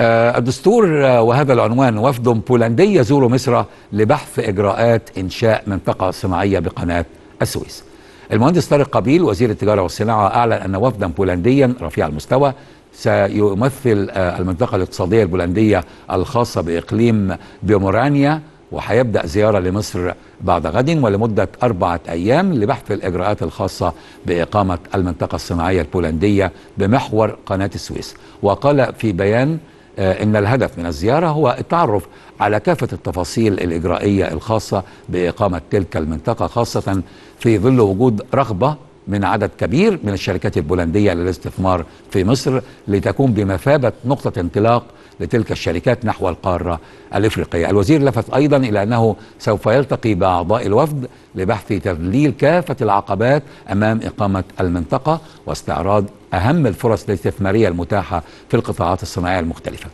آه، الدستور آه، وهذا العنوان وفد بولندي يزور مصر لبحث إجراءات إنشاء منطقة صناعية بقناة السويس المهندس طارق قبيل وزير التجارة والصناعة أعلن أن وفدا بولنديا رفيع المستوى سيمثل آه، المنطقة الاقتصادية البولندية الخاصة بإقليم بيومورانيا وحيبدا زيارة لمصر بعد غد ولمدة أربعة أيام لبحث الإجراءات الخاصة بإقامة المنطقة الصناعية البولندية بمحور قناة السويس وقال في بيان آه، ان الهدف من الزياره هو التعرف على كافه التفاصيل الاجرائيه الخاصه باقامه تلك المنطقه خاصه في ظل وجود رغبه من عدد كبير من الشركات البولنديه للاستثمار في مصر لتكون بمثابه نقطه انطلاق لتلك الشركات نحو القارة الإفريقية الوزير لفت أيضا إلى أنه سوف يلتقي بأعضاء الوفد لبحث تذليل كافة العقبات أمام إقامة المنطقة واستعراض أهم الفرص الاستثمارية المتاحة في القطاعات الصناعية المختلفة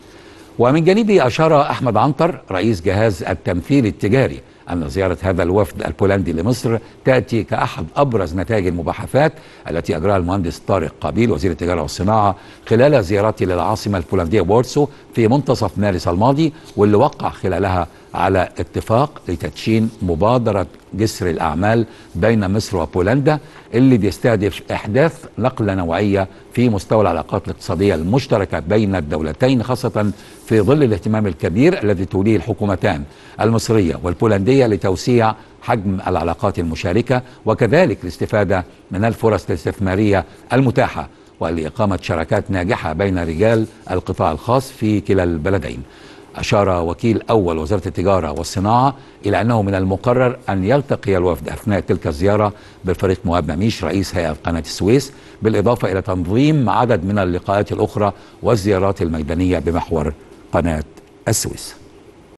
ومن جانبه أشار أحمد عنتر رئيس جهاز التمثيل التجاري أن زيارة هذا الوفد البولندي لمصر تأتي كأحد أبرز نتائج المباحثات التي أجراها المهندس طارق قابيل وزير التجارة والصناعة خلال زيارته للعاصمة البولندية بورسو في منتصف مارس الماضي واللي وقع خلالها على اتفاق لتدشين مبادرة جسر الأعمال بين مصر وبولندا اللي بيستهدف إحداث نقلة نوعية في مستوى العلاقات الاقتصادية المشتركة بين الدولتين خاصة في ظل الاهتمام الكبير الذي توليه الحكومتان المصرية والبولندية لتوسيع حجم العلاقات المشاركة وكذلك الاستفادة من الفرص الاستثمارية المتاحة ولإقامة شراكات ناجحة بين رجال القطاع الخاص في كلا البلدين أشار وكيل أول وزارة التجارة والصناعة إلى أنه من المقرر أن يلتقي الوفد أثناء تلك الزيارة بالفريق مهاب مميش رئيس هيئة قناة السويس بالإضافة إلى تنظيم عدد من اللقاءات الأخرى والزيارات الميدانية بمحور قناة السويس